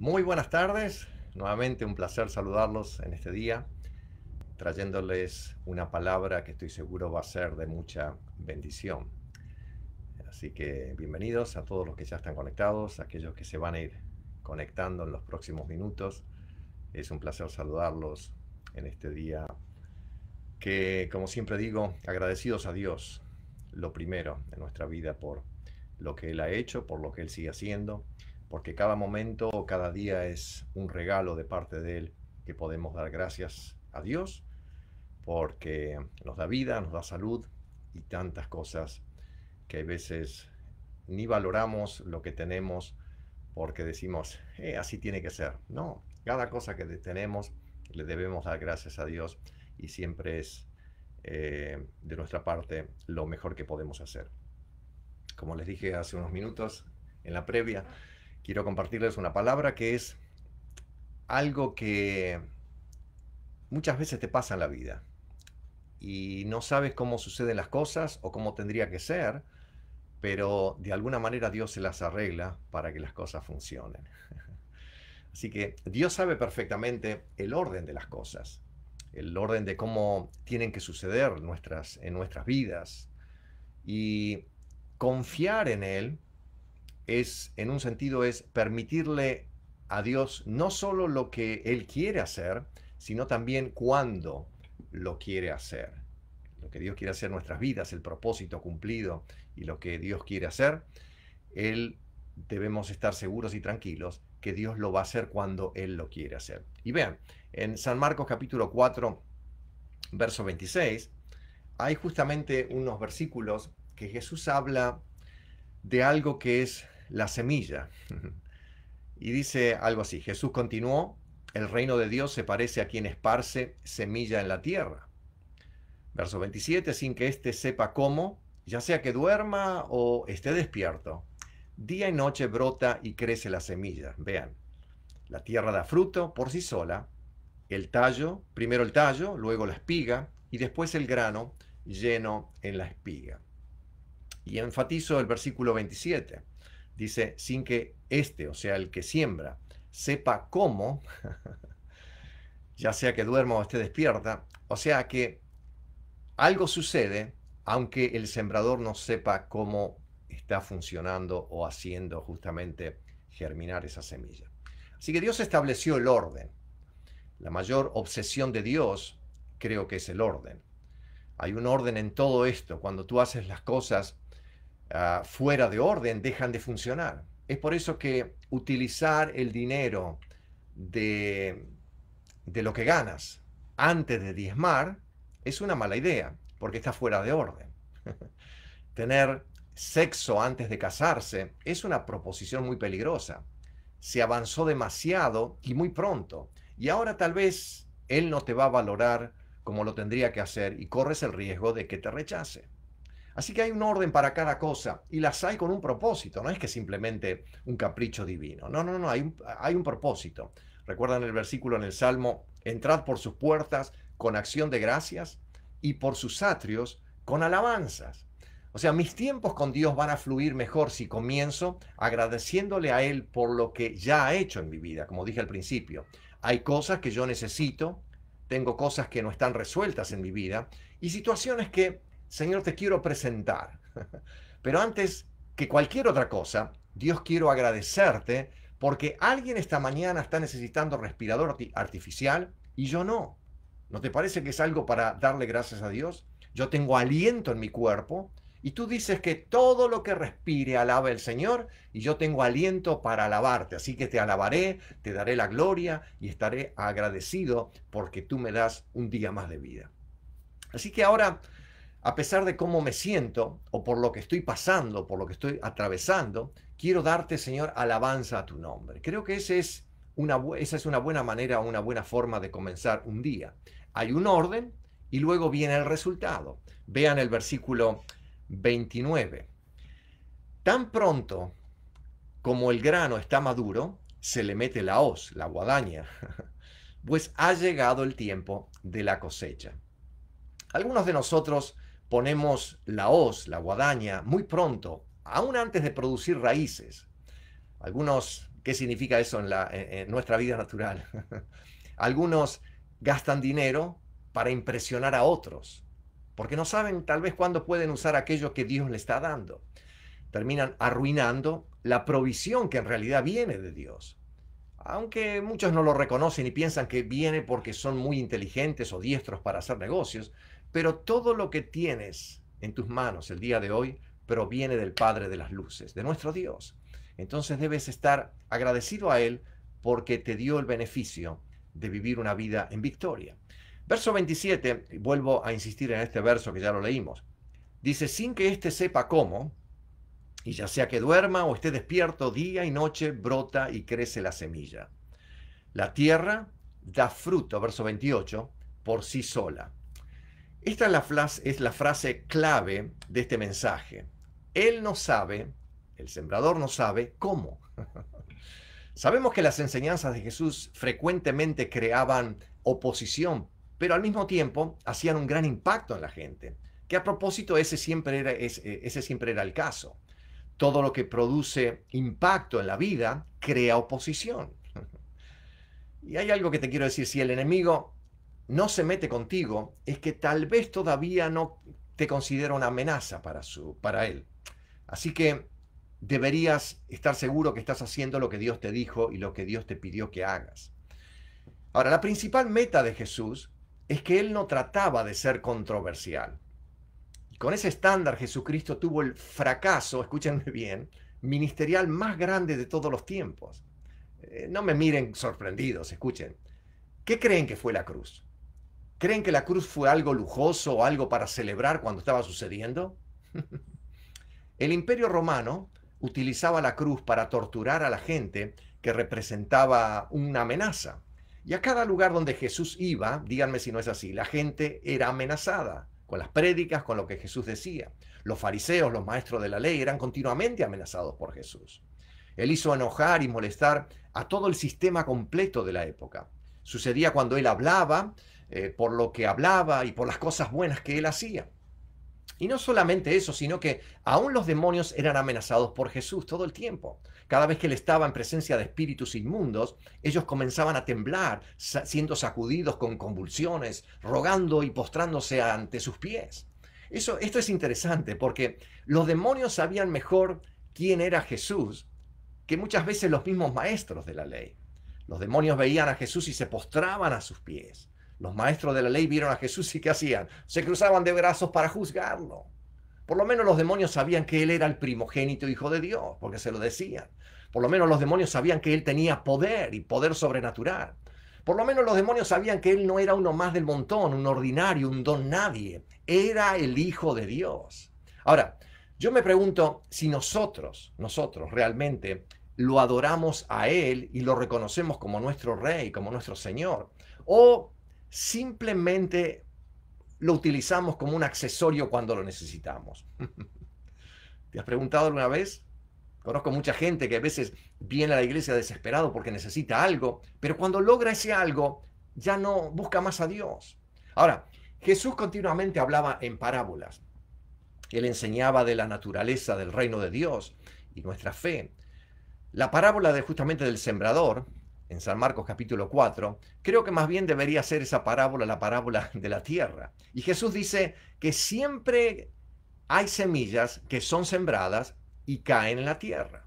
Muy buenas tardes, nuevamente un placer saludarlos en este día, trayéndoles una palabra que estoy seguro va a ser de mucha bendición. Así que bienvenidos a todos los que ya están conectados, a aquellos que se van a ir conectando en los próximos minutos. Es un placer saludarlos en este día que, como siempre digo, agradecidos a Dios, lo primero de nuestra vida por lo que Él ha hecho, por lo que Él sigue haciendo porque cada momento cada día es un regalo de parte de Él que podemos dar gracias a Dios, porque nos da vida, nos da salud y tantas cosas que a veces ni valoramos lo que tenemos porque decimos, eh, así tiene que ser. No, cada cosa que tenemos le debemos dar gracias a Dios y siempre es eh, de nuestra parte lo mejor que podemos hacer. Como les dije hace unos minutos en la previa, quiero compartirles una palabra que es algo que muchas veces te pasa en la vida y no sabes cómo suceden las cosas o cómo tendría que ser, pero de alguna manera Dios se las arregla para que las cosas funcionen. Así que Dios sabe perfectamente el orden de las cosas, el orden de cómo tienen que suceder nuestras, en nuestras vidas. Y confiar en Él es, en un sentido, es permitirle a Dios no solo lo que Él quiere hacer, sino también cuando lo quiere hacer. Lo que Dios quiere hacer en nuestras vidas, el propósito cumplido y lo que Dios quiere hacer, Él debemos estar seguros y tranquilos que Dios lo va a hacer cuando Él lo quiere hacer. Y vean, en San Marcos capítulo 4, verso 26, hay justamente unos versículos que Jesús habla de algo que es la semilla. Y dice algo así, Jesús continuó, el reino de Dios se parece a quien esparce semilla en la tierra. Verso 27, sin que éste sepa cómo, ya sea que duerma o esté despierto, día y noche brota y crece la semilla. Vean, la tierra da fruto por sí sola, el tallo, primero el tallo, luego la espiga y después el grano lleno en la espiga. Y enfatizo el versículo 27 dice, sin que este, o sea, el que siembra, sepa cómo, ya sea que duerma o esté despierta, o sea que algo sucede aunque el sembrador no sepa cómo está funcionando o haciendo justamente germinar esa semilla. Así que Dios estableció el orden. La mayor obsesión de Dios creo que es el orden. Hay un orden en todo esto. Cuando tú haces las cosas Ah, fuera de orden dejan de funcionar. Es por eso que utilizar el dinero de, de lo que ganas antes de diezmar es una mala idea, porque está fuera de orden. Tener sexo antes de casarse es una proposición muy peligrosa. Se avanzó demasiado y muy pronto. Y ahora tal vez él no te va a valorar como lo tendría que hacer y corres el riesgo de que te rechace. Así que hay un orden para cada cosa y las hay con un propósito, no es que simplemente un capricho divino, no, no, no, hay un, propósito. ¿Recuerdan el versículo en el Salmo? Entrad por sus puertas con acción de gracias y por sus atrios con alabanzas. O sea, mis tiempos con Dios van a fluir mejor si comienzo agradeciéndole a Él por lo que ya ha hecho en mi vida, como dije al principio. Hay cosas que yo necesito, tengo cosas que no están resueltas en mi vida y situaciones que Señor, te quiero presentar. Pero antes que cualquier otra cosa, Dios quiero agradecerte porque alguien esta mañana está necesitando respirador artificial y yo no. ¿No te parece que es algo para darle gracias a Dios? Yo tengo aliento en mi cuerpo y tú dices que todo lo que respire alaba el Señor y yo tengo aliento para alabarte. Así que te alabaré, te daré la gloria y estaré agradecido porque tú me das un día más de vida. Así que ahora a pesar de cómo me siento o por lo que estoy pasando, por lo que estoy atravesando, quiero darte, Señor, alabanza a tu nombre. Creo que ese es una, esa es una buena manera, una buena forma de comenzar un día. Hay un orden y luego viene el resultado. Vean el versículo 29. Tan pronto como el grano está maduro, se le mete la hoz, la guadaña, pues ha llegado el tiempo de la cosecha. Algunos de nosotros ponemos la hoz, la guadaña, muy pronto, aún antes de producir raíces. Algunos, ¿qué significa eso en, nuestra vida natural? Algunos gastan dinero para impresionar a otros, porque no saben tal vez cuándo pueden usar aquello que Dios le está dando. Terminan arruinando la provisión que en realidad viene de Dios. Aunque muchos no lo reconocen y piensan que viene porque son muy inteligentes o diestros para hacer negocios, pero todo lo que tienes en tus manos el día de hoy proviene del Padre de las Luces, de nuestro Dios. Entonces debes estar agradecido a Él porque te dio el beneficio de vivir una vida en victoria. Verso 27, vuelvo a insistir en este verso que ya lo leímos, dice, sin que éste sepa cómo, y ya sea que duerma o esté despierto día y noche, brota y crece la semilla. La tierra da fruto, verso 28, por sí sola. Esta es la, frase, clave de este mensaje. Él no sabe, el sembrador no sabe cómo. Sabemos que las enseñanzas de Jesús frecuentemente creaban oposición, pero al mismo tiempo hacían un gran impacto en la gente, que a propósito ese siempre era, eh, ese siempre era el caso. Todo lo que produce impacto en la vida crea oposición. Y hay algo que te quiero decir, si el enemigo no se mete contigo es que tal vez todavía no te considera una amenaza para, su, para él. Así que deberías estar seguro que estás haciendo lo que Dios te dijo y lo que Dios te pidió que hagas. Ahora, la principal meta de Jesús es que él no trataba de ser controversial. con ese estándar Jesucristo tuvo el fracaso, escúchenme bien, ministerial más grande de todos los tiempos. Eh, no me miren sorprendidos, escuchen. ¿Qué creen que fue la cruz? ¿Creen que la cruz fue algo lujoso o algo para celebrar cuando estaba sucediendo? El imperio romano utilizaba la cruz para torturar a la gente que representaba una amenaza. Y a cada lugar donde Jesús iba, díganme si no es así, la gente era amenazada con las prédicas, con lo que Jesús decía. Los fariseos, los maestros de la ley, eran continuamente amenazados por Jesús. Él hizo enojar y molestar a todo el sistema completo de la época. Sucedía cuando él hablaba, eh, por lo que hablaba y por las cosas buenas que él hacía. Y no solamente eso, sino que aún los demonios eran amenazados por Jesús todo el tiempo. Cada vez que él estaba en presencia de espíritus inmundos, ellos comenzaban a temblar, siendo sacudidos con convulsiones, rogando y postrándose ante sus pies. Eso, esto es interesante porque los demonios sabían mejor quién era Jesús que muchas veces los mismos maestros de la ley. Los demonios veían a Jesús y se postraban a sus pies. Los maestros de la ley vieron a Jesús y ¿qué hacían? Se cruzaban de brazos para juzgarlo. Por lo menos los demonios sabían que él era el primogénito hijo de Dios, porque se lo decían. Por lo menos los demonios sabían que él tenía poder y poder sobrenatural. Por lo menos los demonios sabían que él no era uno más del montón, un ordinario, un don nadie. Era el hijo de Dios. Ahora, yo me pregunto si nosotros, nosotros realmente lo adoramos a él y lo reconocemos como nuestro rey, como nuestro Señor. O simplemente lo utilizamos como un accesorio cuando lo necesitamos. ¿Te has preguntado alguna vez? Conozco mucha gente que a veces viene a la iglesia desesperado porque necesita algo, pero cuando logra ese algo ya no busca más a Dios. Ahora, Jesús continuamente hablaba en parábolas. Él enseñaba de la naturaleza del reino de Dios y nuestra fe. La parábola de justamente del sembrador en San Marcos capítulo 4, creo que más bien debería ser esa parábola, la parábola de la tierra. Y Jesús dice que siempre hay semillas que son sembradas y caen en la tierra.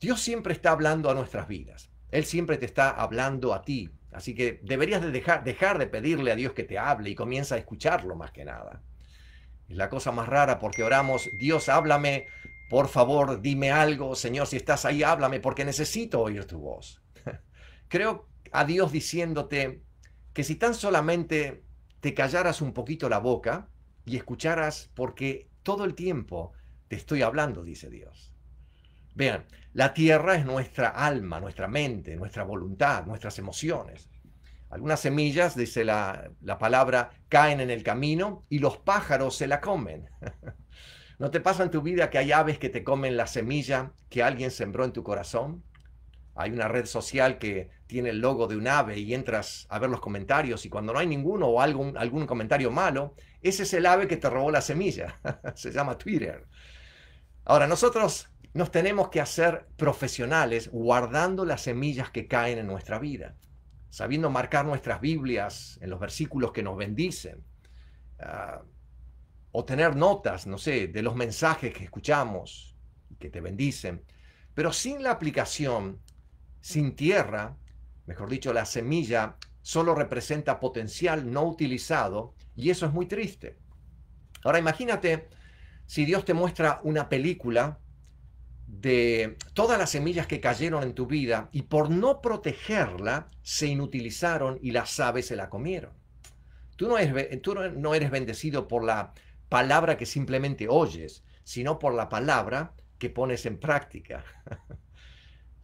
Dios siempre está hablando a nuestras vidas. Él siempre te está hablando a ti. Así que deberías de dejar, dejar de pedirle a Dios que te hable y comienza a escucharlo más que nada. Es la cosa más rara porque oramos, Dios, háblame, por favor, dime algo, Señor, si estás ahí, háblame, porque necesito oír tu voz creo a Dios diciéndote que si tan solamente te callaras un poquito la boca y escucharas porque todo el tiempo te estoy hablando, dice Dios. Vean, la tierra es nuestra alma, nuestra mente, nuestra voluntad, nuestras emociones. Algunas semillas, dice la, palabra, caen en el camino y los pájaros se la comen. ¿No te pasa en tu vida que hay aves que te comen la semilla que alguien sembró en tu corazón? hay una red social que tiene el logo de un ave y entras a ver los comentarios y cuando no hay ninguno o algún, algún comentario malo, ese es el ave que te robó la semilla. Se llama Twitter. Ahora, nosotros nos tenemos que hacer profesionales guardando las semillas que caen en nuestra vida, sabiendo marcar nuestras Biblias en los versículos que nos bendicen, ah, o tener notas, no sé, de los mensajes que escuchamos que te bendicen, pero sin la aplicación sin tierra, mejor dicho, la semilla solo representa potencial no utilizado y eso es muy triste. Ahora imagínate si Dios te muestra una película de todas las semillas que cayeron en tu vida y por no protegerla se inutilizaron y las aves se la comieron. Tú no, eres, no eres bendecido por la palabra que simplemente oyes, sino por la palabra que pones en práctica.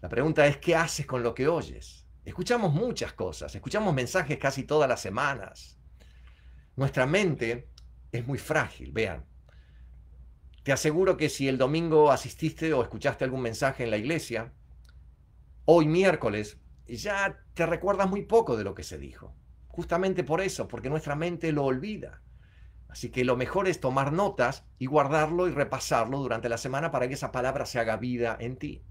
La pregunta es, ¿qué haces con lo que oyes? Escuchamos muchas cosas, escuchamos mensajes casi todas las semanas. Nuestra mente es muy frágil, vean. Te aseguro que si el domingo asististe o escuchaste algún mensaje en la iglesia, hoy miércoles ya te recuerdas muy poco de lo que se dijo. Justamente por eso, porque nuestra mente lo olvida. Así que lo mejor es tomar notas y guardarlo y repasarlo durante la semana para que esa palabra se haga vida en ti.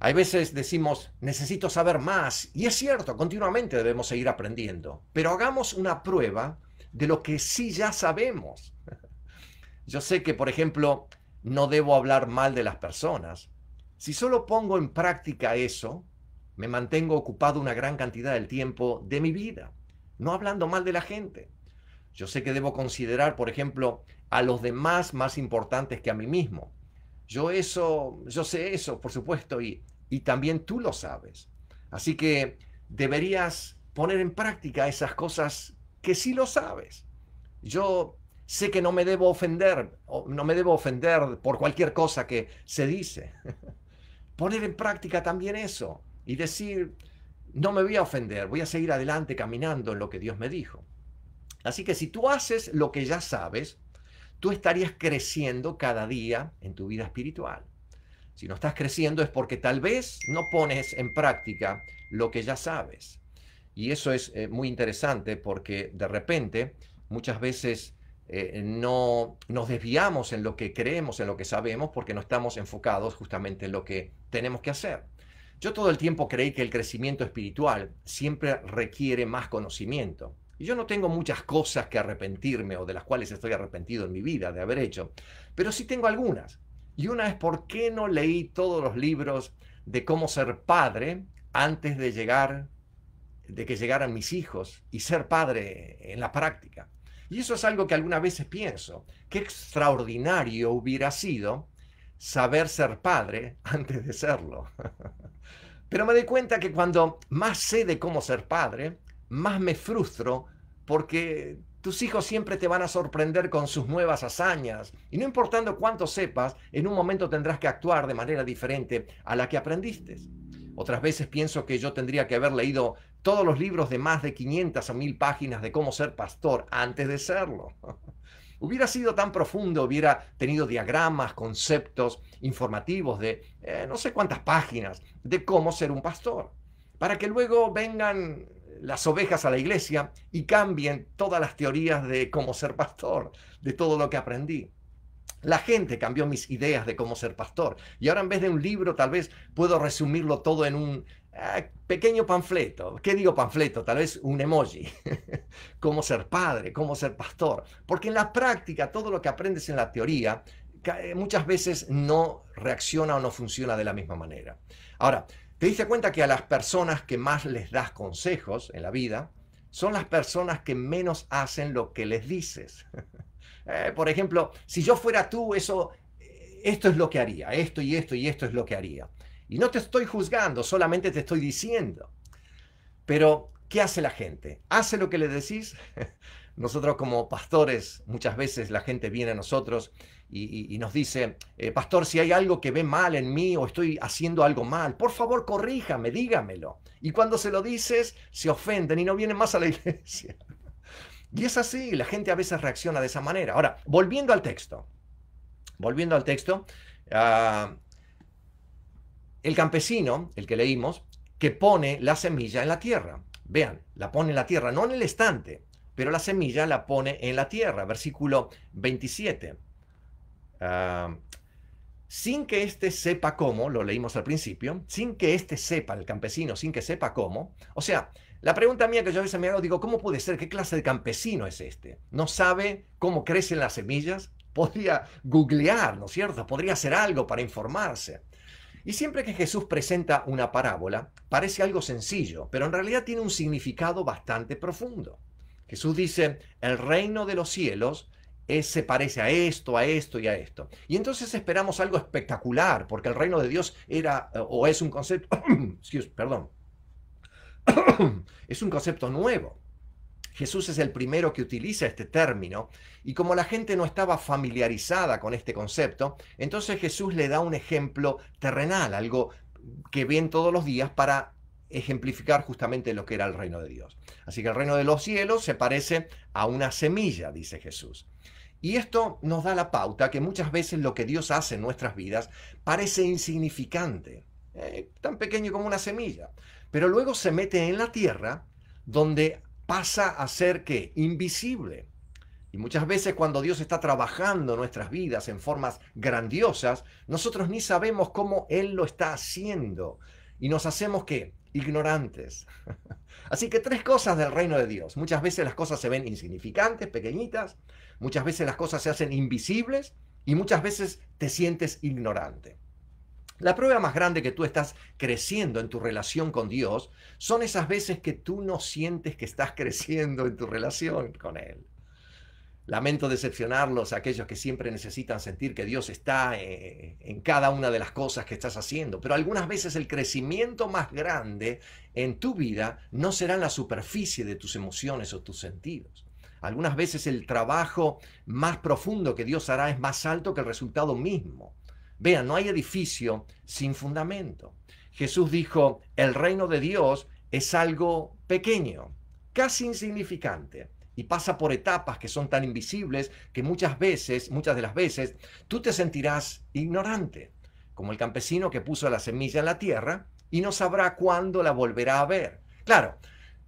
Hay veces decimos, necesito saber más, y es cierto, continuamente debemos seguir aprendiendo, pero hagamos una prueba de lo que sí ya sabemos. Yo sé que, por ejemplo, no debo hablar mal de las personas. Si solo pongo en práctica eso, me mantengo ocupado una gran cantidad del tiempo de mi vida, no hablando mal de la gente. Yo sé que debo considerar, por ejemplo, a los demás más importantes que a mí mismo. Yo eso, yo sé eso, por supuesto, y, y también tú lo sabes. Así que deberías poner en práctica esas cosas que sí lo sabes. Yo sé que no me debo ofender, no me debo ofender por cualquier cosa que se dice. Poner en práctica también eso y decir, no me voy a ofender, voy a seguir adelante caminando en lo que Dios me dijo. Así que si tú haces lo que ya sabes, tú estarías creciendo cada día en tu vida espiritual. Si no estás creciendo es porque tal vez no pones en práctica lo que ya sabes. Y eso es eh, muy interesante porque de repente muchas veces eh, no nos desviamos en lo que creemos, en lo que sabemos, porque no estamos enfocados justamente en lo que tenemos que hacer. Yo todo el tiempo creí que el crecimiento espiritual siempre requiere más conocimiento. Y yo no tengo muchas cosas que arrepentirme o de las cuales estoy arrepentido en mi vida de haber hecho, pero sí tengo algunas. Y una es por qué no leí todos los libros de cómo ser padre antes de llegar de que llegaran mis hijos y ser padre en la práctica. Y eso es algo que algunas veces pienso. Qué extraordinario hubiera sido saber ser padre antes de serlo. Pero me doy cuenta que cuando más sé de cómo ser padre, más me frustro porque tus hijos siempre te van a sorprender con sus nuevas hazañas y no importando cuánto sepas, en un momento tendrás que actuar de manera diferente a la que aprendiste. Otras veces pienso que yo tendría que haber leído todos los libros de más de 500 o 1000 páginas de cómo ser pastor antes de serlo. hubiera sido tan profundo, hubiera tenido diagramas, conceptos informativos de eh, no sé cuántas páginas de cómo ser un pastor, para que luego vengan las ovejas a la iglesia y cambien todas las teorías de cómo ser pastor, de todo lo que aprendí. La gente cambió mis ideas de cómo ser pastor. Y ahora en vez de un libro, tal vez puedo resumirlo todo en un ah, pequeño panfleto. ¿Qué digo panfleto? Tal vez un emoji. cómo ser padre, cómo ser pastor. Porque en la práctica, todo lo que aprendes en la teoría eh, muchas veces no reacciona o no funciona de la misma manera. Ahora, te diste cuenta que a las personas que más les das consejos en la vida son las personas que menos hacen lo que les dices. Eh, por ejemplo, si yo fuera tú, eso, eh, esto es lo que haría, esto y esto y esto es lo que haría. Y no te estoy juzgando, solamente te estoy diciendo. Pero, ¿qué hace la gente? ¿Hace lo que le decís? nosotros como pastores, muchas veces la gente viene a nosotros y, nos dice, eh, pastor, si hay algo que ve mal en mí o estoy haciendo algo mal, por favor corríjame, dígamelo. Y cuando se lo dices, se ofenden y no vienen más a la iglesia. Y es así, la gente a veces reacciona de esa manera. Ahora, volviendo al texto, volviendo al texto, ah, el campesino, el que leímos, que pone la semilla en la tierra. Vean, la pone en la tierra, no en el estante, pero la semilla la pone en la tierra. Versículo 27 sin que éste sepa cómo, lo leímos al principio, sin que éste sepa, el campesino, sin que sepa cómo. O sea, la pregunta mía que yo a veces me hago, digo, ¿cómo puede ser? ¿Qué clase de campesino es este? ¿No sabe cómo crecen las semillas? Podría googlear, ¿no es cierto? Podría hacer algo para informarse. Y siempre que Jesús presenta una parábola, parece algo sencillo, pero en realidad tiene un significado bastante profundo. Jesús dice, el reino de los cielos se parece a esto, a esto y a esto. Y entonces esperamos algo espectacular, porque el reino de Dios era eh, o es un concepto, perdón, es un concepto nuevo. Jesús es el primero que utiliza este término y como la gente no estaba familiarizada con este concepto, entonces Jesús le da un ejemplo terrenal, algo que ven todos los días para ejemplificar justamente lo que era el reino de Dios. Así que el reino de los cielos se parece a una semilla, dice Jesús. Y esto nos da la pauta que muchas veces lo que Dios hace en nuestras vidas parece insignificante, eh, tan pequeño como una semilla, pero luego se mete en la tierra donde pasa a ser que invisible. Y muchas veces cuando Dios está trabajando nuestras vidas en formas grandiosas, nosotros ni sabemos cómo Él lo está haciendo y nos hacemos que Ignorantes. Así que tres cosas del reino de Dios. Muchas veces las cosas se ven insignificantes, pequeñitas, muchas veces las cosas se hacen invisibles y muchas veces te sientes ignorante. La prueba más grande que tú estás creciendo en tu relación con Dios son esas veces que tú no sientes que estás creciendo en tu relación con Él. Lamento decepcionarlos aquellos que siempre necesitan sentir que Dios está eh, en cada una de las cosas que estás haciendo, pero algunas veces el crecimiento más grande en tu vida no será en la superficie de tus emociones o tus sentidos. Algunas veces el trabajo más profundo que Dios hará es más alto que el resultado mismo. Vean, no hay edificio sin fundamento. Jesús dijo, el reino de Dios es algo pequeño, casi insignificante y pasa por etapas que son tan invisibles que muchas veces, muchas de las veces, tú te sentirás ignorante, como el campesino que puso la semilla en la tierra y no sabrá cuándo la volverá a ver. Claro,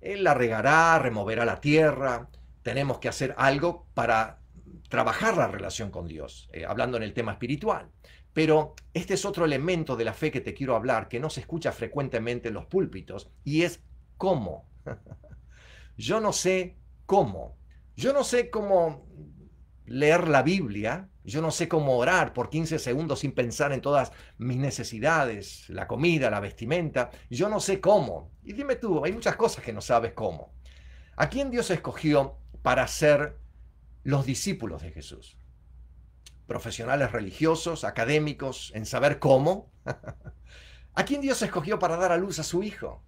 él la regará, removerá la tierra, tenemos que hacer algo para trabajar la relación con Dios, eh, hablando en el tema espiritual. Pero este es otro elemento de la fe que te quiero hablar, que no se escucha frecuentemente en los púlpitos, y es cómo. Yo no sé cómo. Yo no sé cómo leer la Biblia, yo no sé cómo orar por 15 segundos sin pensar en todas mis necesidades, la comida, la vestimenta, yo no sé cómo. Y dime tú, hay muchas cosas que no sabes cómo. ¿A quién Dios escogió para ser los discípulos de Jesús? Profesionales religiosos, académicos, en saber cómo. ¿A quién Dios escogió para dar a luz a su Hijo?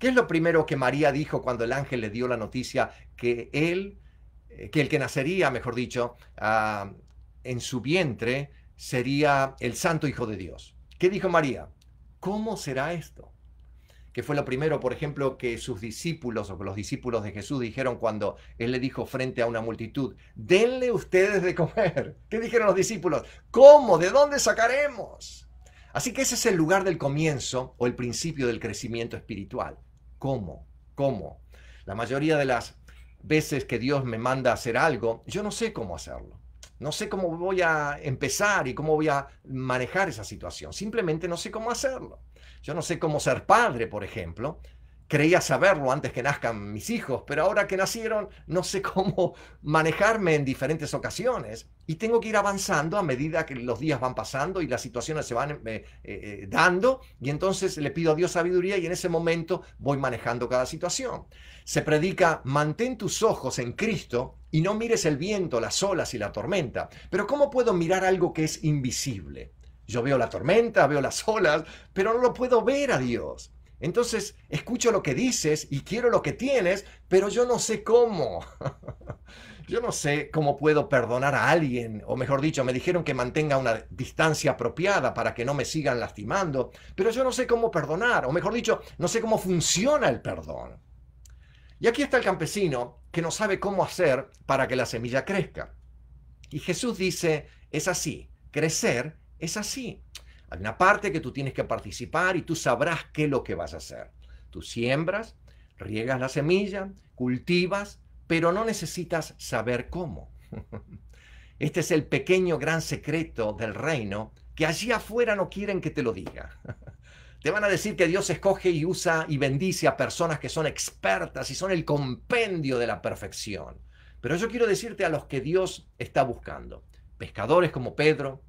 ¿Qué es lo primero que María dijo cuando el ángel le dio la noticia que él, eh, que el que nacería, mejor dicho, ah, en su vientre sería el santo hijo de Dios? ¿Qué dijo María? ¿Cómo será esto? Que fue lo primero, por ejemplo, que sus discípulos o los discípulos de Jesús dijeron cuando él le dijo frente a una multitud, denle ustedes de comer. ¿Qué dijeron los discípulos? ¿Cómo? ¿De dónde sacaremos? Así que ese es el lugar del comienzo o el principio del crecimiento espiritual cómo, cómo. La mayoría de las veces que Dios me manda a hacer algo, yo no sé cómo hacerlo. No sé cómo voy a empezar y cómo voy a manejar esa situación. Simplemente no sé cómo hacerlo. Yo no sé cómo ser padre, por ejemplo, creía saberlo antes que nazcan mis hijos, pero ahora que nacieron no sé cómo manejarme en diferentes ocasiones y tengo que ir avanzando a medida que los días van pasando y las situaciones se van eh, eh, dando y entonces le pido a Dios sabiduría y en ese momento voy manejando cada situación. Se predica, mantén tus ojos en Cristo y no mires el viento, las olas y la tormenta, pero ¿cómo puedo mirar algo que es invisible? Yo veo la tormenta, veo las olas, pero no lo puedo ver a Dios. Entonces, escucho lo que dices y quiero lo que tienes, pero yo no sé cómo. yo no sé cómo puedo perdonar a alguien, o mejor dicho, me dijeron que mantenga una distancia apropiada para que no me sigan lastimando, pero yo no sé cómo perdonar, o mejor dicho, no sé cómo funciona el perdón. Y aquí está el campesino que no sabe cómo hacer para que la semilla crezca. Y Jesús dice, es así, crecer es así. Hay una parte que tú tienes que participar y tú sabrás qué es lo que vas a hacer. Tú siembras, riegas la semilla, cultivas, pero no necesitas saber cómo. Este es el pequeño gran secreto del reino que allí afuera no quieren que te lo diga. Te van a decir que Dios escoge y usa y bendice a personas que son expertas y son el compendio de la perfección. Pero yo quiero decirte a los que Dios está buscando, pescadores como Pedro,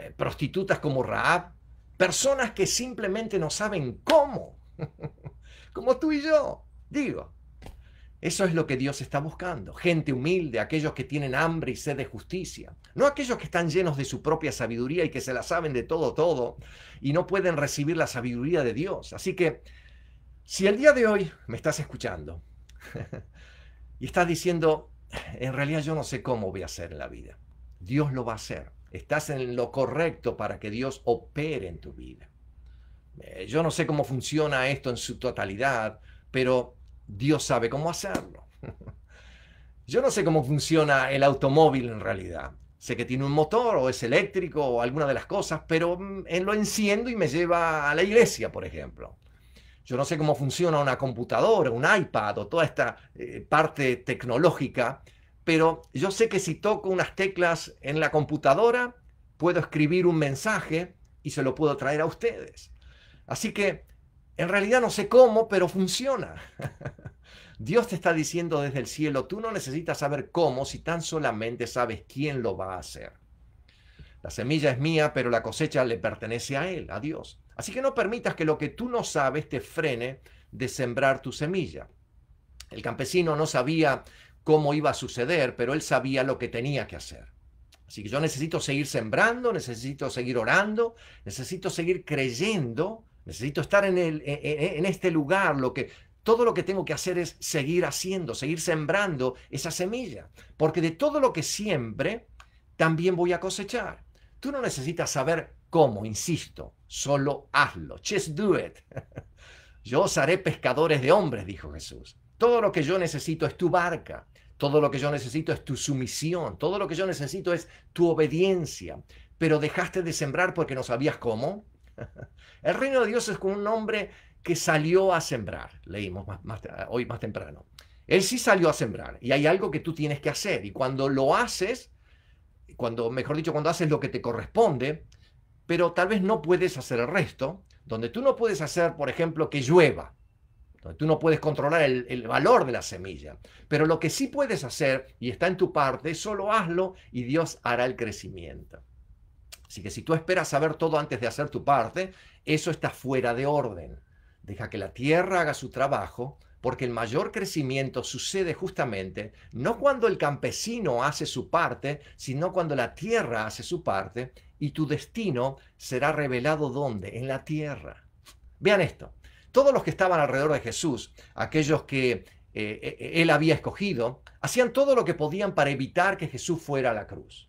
eh, prostitutas como Raab, personas que simplemente no saben cómo, como tú y yo, digo. Eso es lo que Dios está buscando, gente humilde, aquellos que tienen hambre y sed de justicia, no aquellos que están llenos de su propia sabiduría y que se la saben de todo, todo, y no pueden recibir la sabiduría de Dios. Así que, si el día de hoy me estás escuchando y estás diciendo, en realidad yo no sé cómo voy a hacer en la vida, Dios lo va a hacer. Estás en lo correcto para que Dios opere en tu vida. Eh, yo no sé cómo funciona esto en su totalidad, pero Dios sabe cómo hacerlo. yo no sé cómo funciona el automóvil en realidad. Sé que tiene un motor o es eléctrico o alguna de las cosas, pero mm, eh, lo enciendo y me lleva a la iglesia, por ejemplo. Yo no sé cómo funciona una computadora, un iPad o toda esta eh, parte tecnológica, pero yo sé que si toco unas teclas en la computadora, puedo escribir un mensaje y se lo puedo traer a ustedes. Así que en realidad no sé cómo, pero funciona. Dios te está diciendo desde el cielo, tú no necesitas saber cómo si tan solamente sabes quién lo va a hacer. La semilla es mía, pero la cosecha le pertenece a Él, a Dios. Así que no permitas que lo que tú no sabes te frene de sembrar tu semilla. El campesino no sabía cómo iba a suceder, pero él sabía lo que tenía que hacer. Así que yo necesito seguir sembrando, necesito seguir orando, necesito seguir creyendo, necesito estar en, en, este lugar, lo que, todo lo que tengo que hacer es seguir haciendo, seguir sembrando esa semilla, porque de todo lo que siembre, también voy a cosechar. Tú no necesitas saber cómo, insisto, solo hazlo. Just do it. Yo os haré pescadores de hombres, dijo Jesús. Todo lo que yo necesito es tu barca. Todo lo que yo necesito es tu sumisión, todo lo que yo necesito es tu obediencia. Pero dejaste de sembrar porque no sabías cómo. El reino de Dios es como un hombre que salió a sembrar, leímos hoy más temprano. Él sí salió a sembrar y hay algo que tú tienes que hacer y cuando lo haces, cuando, mejor dicho, cuando haces lo que te corresponde, pero tal vez no puedes hacer el resto, donde tú no puedes hacer, por ejemplo, que llueva, Tú no puedes controlar el, valor de la semilla, pero lo que sí puedes hacer y está en tu parte, solo hazlo y Dios hará el crecimiento. Así que si tú esperas saber todo antes de hacer tu parte, eso está fuera de orden. Deja que la tierra haga su trabajo, porque el mayor crecimiento sucede justamente no cuando el campesino hace su parte, sino cuando la tierra hace su parte y tu destino será revelado dónde? En la tierra. Vean esto todos los que estaban alrededor de Jesús, aquellos que eh, eh, eh, él había escogido, hacían todo lo que podían para evitar que Jesús fuera a la cruz.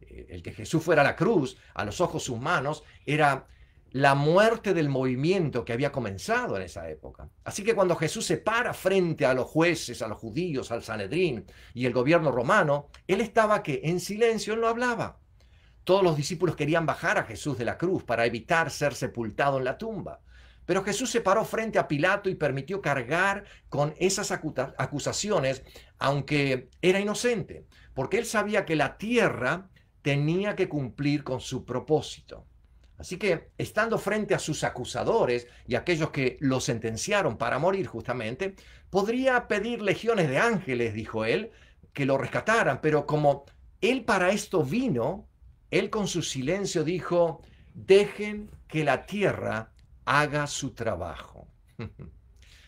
El que Jesús fuera a la cruz, a los ojos humanos, era la muerte del movimiento que había comenzado en esa época. Así que cuando Jesús se para frente a los jueces, a los judíos, al Sanedrín y el gobierno romano, él estaba que en silencio, él no hablaba. Todos los discípulos querían bajar a Jesús de la cruz para evitar ser sepultado en la tumba. Pero Jesús se paró frente a Pilato y permitió cargar con esas acusaciones, aunque era inocente, porque él sabía que la tierra tenía que cumplir con su propósito. Así que, estando frente a sus acusadores y aquellos que lo sentenciaron para morir justamente, podría pedir legiones de ángeles, dijo él, que lo rescataran, pero como él para esto vino, él con su silencio dijo, dejen que la tierra haga su trabajo.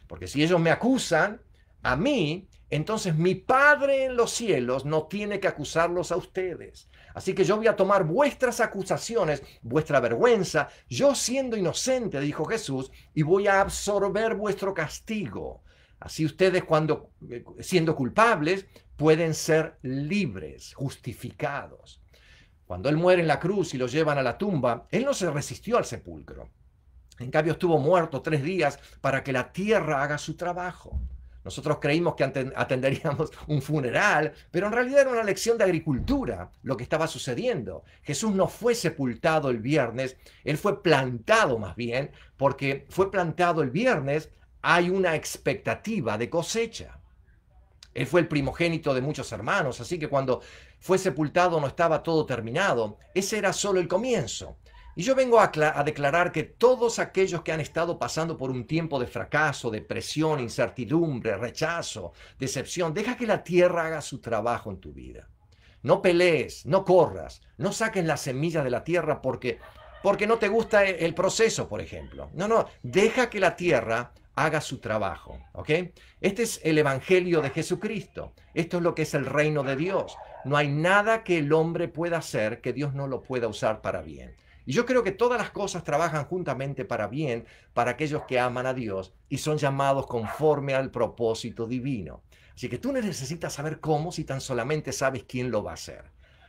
Porque si ellos me acusan a mí, entonces mi Padre en los cielos no tiene que acusarlos a ustedes. Así que yo voy a tomar vuestras acusaciones, vuestra vergüenza, yo siendo inocente, dijo Jesús, y voy a absorber vuestro castigo. Así ustedes cuando eh, siendo culpables pueden ser libres, justificados. Cuando él muere en la cruz y lo llevan a la tumba, él no se resistió al sepulcro. En cambio, estuvo muerto tres días para que la tierra haga su trabajo. Nosotros creímos que atenderíamos un funeral, pero en realidad era una lección de agricultura lo que estaba sucediendo. Jesús no fue sepultado el viernes, él fue plantado más bien, porque fue plantado el viernes, hay una expectativa de cosecha. Él fue el primogénito de muchos hermanos, así que cuando fue sepultado no estaba todo terminado. Ese era solo el comienzo. Y yo vengo a, declarar que todos aquellos que han estado pasando por un tiempo de fracaso, depresión, incertidumbre, rechazo, decepción, deja que la tierra haga su trabajo en tu vida. No pelees, no corras, no saques las semillas de la tierra porque, porque no te gusta e-, el proceso, por ejemplo. No, no, deja que la tierra haga su trabajo. ¿ok? Este es el Evangelio de Jesucristo. Esto es lo que es el reino de Dios. No hay nada que el hombre pueda hacer que Dios no lo pueda usar para bien. Y yo creo que todas las cosas trabajan juntamente para bien para aquellos que aman a Dios y son llamados conforme al propósito divino. Así que tú no necesitas saber cómo si tan solamente sabes quién lo va a hacer.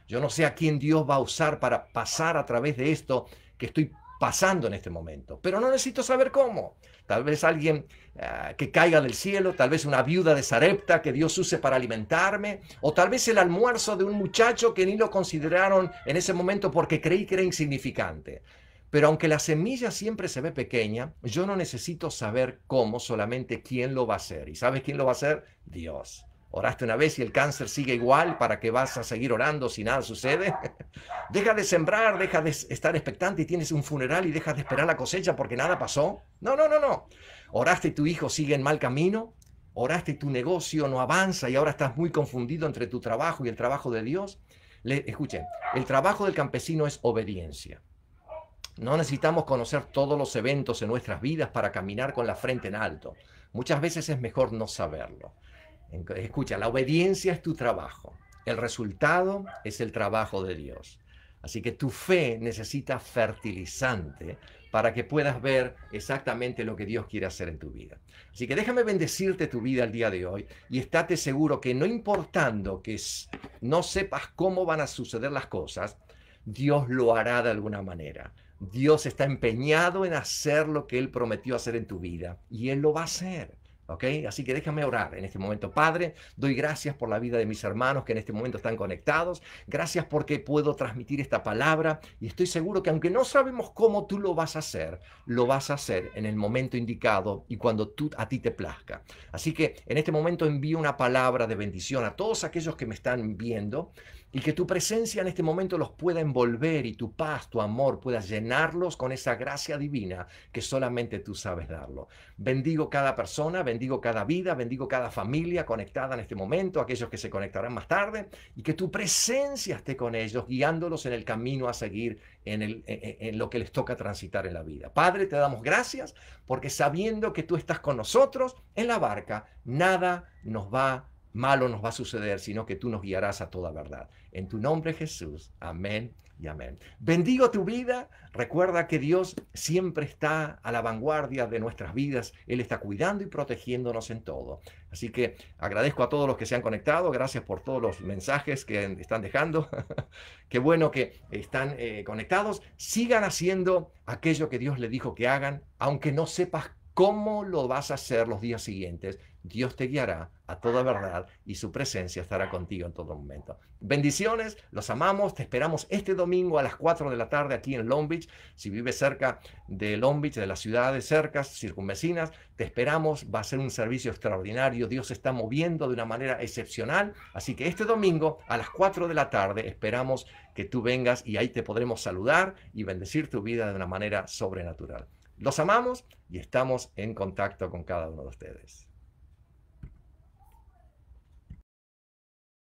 Yo no sé a quién Dios va a usar para pasar a través de esto que estoy pasando en este momento. Pero no necesito saber cómo. Tal vez alguien eh, que caiga del cielo, tal vez una viuda de Sarepta que Dios use para alimentarme, o tal vez el almuerzo de un muchacho que ni lo consideraron en ese momento porque creí que era insignificante. Pero aunque la semilla siempre se ve pequeña, yo no necesito saber cómo, solamente quién lo va a hacer. ¿Y sabes quién lo va a hacer? Dios. Oraste una vez y el cáncer sigue igual, ¿para que vas a seguir orando si nada sucede? Deja de sembrar, deja de estar expectante y tienes un funeral y dejas de esperar la cosecha porque nada pasó. No, no, no, no. Oraste y tu hijo sigue en mal camino, oraste y tu negocio no avanza y ahora estás muy confundido entre tu trabajo y el trabajo de Dios. escuchen, el trabajo del campesino es obediencia. No necesitamos conocer todos los eventos en nuestras vidas para caminar con la frente en alto. Muchas veces es mejor no saberlo. Escucha, la obediencia es tu trabajo. El resultado es el trabajo de Dios. Así que tu fe necesita fertilizante para que puedas ver exactamente lo que Dios quiere hacer en tu vida. Así que déjame bendecirte tu vida el día de hoy y estate seguro que no importando que no sepas cómo van a suceder las cosas, Dios lo hará de alguna manera. Dios está empeñado en hacer lo que Él prometió hacer en tu vida y Él lo va a hacer. Así que déjame orar en este momento. Padre, doy gracias por la vida de mis hermanos que en este momento están conectados. Gracias porque puedo transmitir esta palabra y estoy seguro que aunque no sabemos cómo tú lo vas a hacer, lo vas a hacer en el momento indicado y cuando tú a ti te plazca. Así que en este momento envío una palabra de bendición a todos aquellos que me están viendo y que tu presencia en este momento los pueda envolver y tu paz, tu amor pueda llenarlos con esa gracia divina que solamente tú sabes darlo. Bendigo cada persona, bendigo cada vida, bendigo cada familia conectada en este momento, aquellos que se conectarán más tarde y que tu presencia esté con ellos, guiándolos en el camino a seguir en, e, e, lo que les toca transitar en la vida. Padre, te damos gracias porque sabiendo que tú estás con nosotros en la barca, nada nos va a malo nos va a suceder, sino que tú nos guiarás a toda verdad. En tu nombre Jesús, amén y amén. Bendigo tu vida, recuerda que Dios siempre está a la vanguardia de nuestras vidas, Él está cuidando y protegiéndonos en todo. Así que agradezco a todos los que se han conectado, gracias por todos los mensajes que están dejando. Qué bueno que están eh, conectados. Sigan haciendo aquello que Dios le dijo que hagan, aunque no sepas ¿Cómo lo vas a hacer los días siguientes? Dios te guiará a toda verdad y su presencia estará contigo en todo momento. Bendiciones, los amamos, te esperamos este domingo a las 4 de la tarde aquí en Long Beach. Si vives cerca de Long Beach, de las ciudades cercas, circunvecinas, te esperamos, va a ser un servicio extraordinario, Dios se está moviendo de una manera excepcional, así que este domingo a las 4 de la tarde esperamos que tú vengas y ahí te podremos saludar y bendecir tu vida de una manera sobrenatural. Los amamos, y estamos en contacto con cada uno de ustedes.